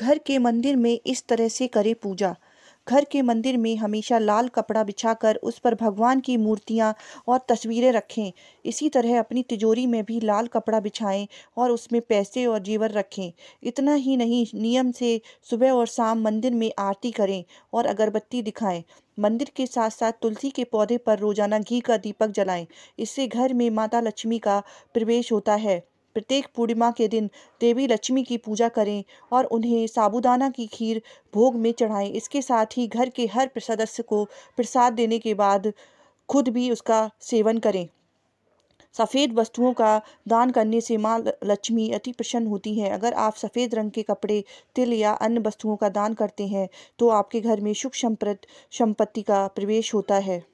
घर के मंदिर में इस तरह से करें पूजा घर के मंदिर में हमेशा लाल कपड़ा बिछाकर उस पर भगवान की मूर्तियाँ और तस्वीरें रखें इसी तरह अपनी तिजोरी में भी लाल कपड़ा बिछाएं और उसमें पैसे और जेवर रखें इतना ही नहीं नियम से सुबह और शाम मंदिर में आरती करें और अगरबत्ती दिखाएं मंदिर के साथ साथ तुलसी के पौधे पर रोजाना घी का दीपक जलाएं इससे घर में माता लक्ष्मी का प्रवेश होता है प्रत्येक पूर्णिमा के दिन देवी लक्ष्मी की पूजा करें और उन्हें साबुदाना की खीर भोग में चढ़ाएं इसके साथ ही घर के हर सदस्य को प्रसाद देने के बाद खुद भी उसका सेवन करें सफ़ेद वस्तुओं का दान करने से माँ लक्ष्मी अति प्रसन्न होती हैं अगर आप सफ़ेद रंग के कपड़े तिल या अन्य वस्तुओं का दान करते हैं तो आपके घर में सुख संप्रत संपत्ति का प्रवेश होता है